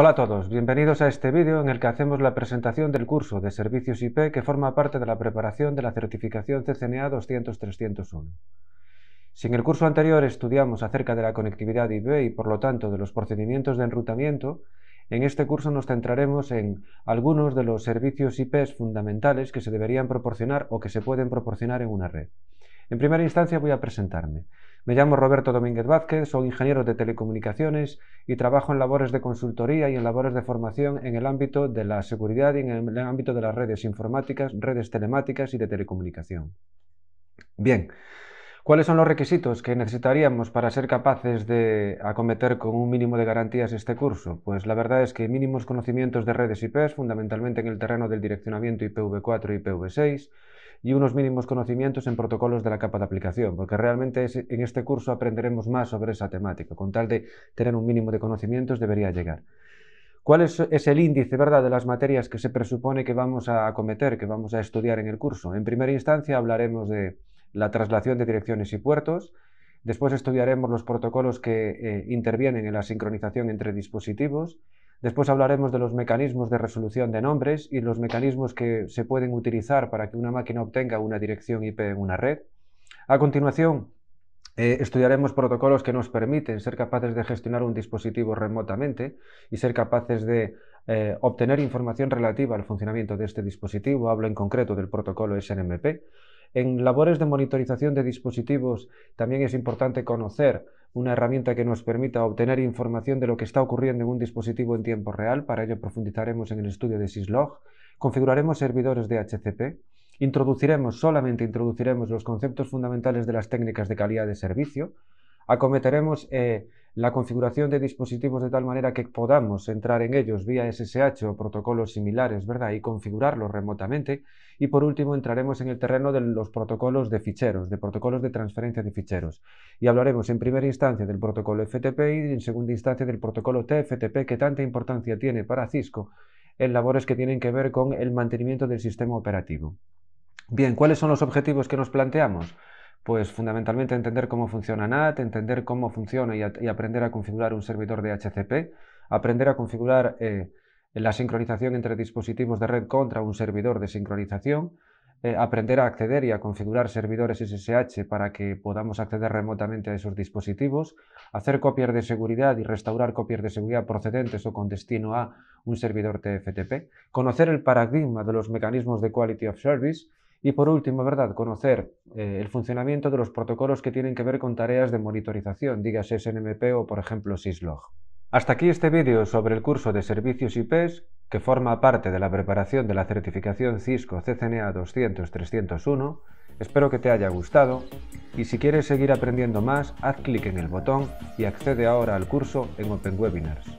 Hola a todos, bienvenidos a este vídeo en el que hacemos la presentación del curso de servicios IP que forma parte de la preparación de la certificación CCNA 200-301. Si en el curso anterior estudiamos acerca de la conectividad IP y por lo tanto de los procedimientos de enrutamiento, en este curso nos centraremos en algunos de los servicios IP fundamentales que se deberían proporcionar o que se pueden proporcionar en una red. En primera instancia voy a presentarme. Me llamo Roberto Domínguez Vázquez, soy ingeniero de telecomunicaciones y trabajo en labores de consultoría y en labores de formación en el ámbito de la seguridad y en el ámbito de las redes informáticas, redes telemáticas y de telecomunicación. Bien, ¿Cuáles son los requisitos que necesitaríamos para ser capaces de acometer con un mínimo de garantías este curso? Pues la verdad es que mínimos conocimientos de redes IP, fundamentalmente en el terreno del direccionamiento IPv4 y IPv6, y unos mínimos conocimientos en protocolos de la capa de aplicación, porque realmente en este curso aprenderemos más sobre esa temática. Con tal de tener un mínimo de conocimientos debería llegar. ¿Cuál es, es, el índice ¿verdad? de las materias que se presupone que vamos a acometer, que vamos a estudiar en el curso? En primera instancia hablaremos de la traslación de direcciones y puertos. Después estudiaremos los protocolos que eh, intervienen en la sincronización entre dispositivos. Después hablaremos de los mecanismos de resolución de nombres y los mecanismos que se pueden utilizar para que una máquina obtenga una dirección IP en una red. A continuación, eh, estudiaremos protocolos que nos permiten ser capaces de gestionar un dispositivo remotamente y ser capaces de eh, obtener información relativa al funcionamiento de este dispositivo. Hablo en concreto del protocolo SNMP. En labores de monitorización de dispositivos también es importante conocer una herramienta que nos permita obtener información de lo que está ocurriendo en un dispositivo en tiempo real. Para ello profundizaremos en el estudio de Syslog. Configuraremos servidores de HCP. Introduciremos, solamente introduciremos los conceptos fundamentales de las técnicas de calidad de servicio. Acometeremos eh, la configuración de dispositivos de tal manera que podamos entrar en ellos vía SSH o protocolos similares, ¿verdad? Y configurarlos remotamente. Y por último entraremos en el terreno de los protocolos de ficheros, de protocolos de transferencia de ficheros. Y hablaremos en primera instancia del protocolo FTP y en segunda instancia del protocolo TFTP que tanta importancia tiene para Cisco en labores que tienen que ver con el mantenimiento del sistema operativo. Bien, ¿cuáles son los objetivos que nos planteamos? pues fundamentalmente entender cómo funciona NAT, entender cómo funciona y, aprender a configurar un servidor de HCP, aprender a configurar eh, la sincronización entre dispositivos de red contra un servidor de sincronización, eh, aprender a acceder y a configurar servidores SSH para que podamos acceder remotamente a esos dispositivos, hacer copias de seguridad y restaurar copias de seguridad procedentes o con destino a un servidor TFTP, conocer el paradigma de los mecanismos de Quality of Service, y por último, ¿verdad? Conocer eh, el funcionamiento de los protocolos que tienen que ver con tareas de monitorización, digas SNMP o por ejemplo Syslog. Hasta aquí este vídeo sobre el curso de servicios IPs que forma parte de la preparación de la certificación Cisco CCNA 200-301. Espero que te haya gustado y si quieres seguir aprendiendo más, haz clic en el botón y accede ahora al curso en Open Webinars.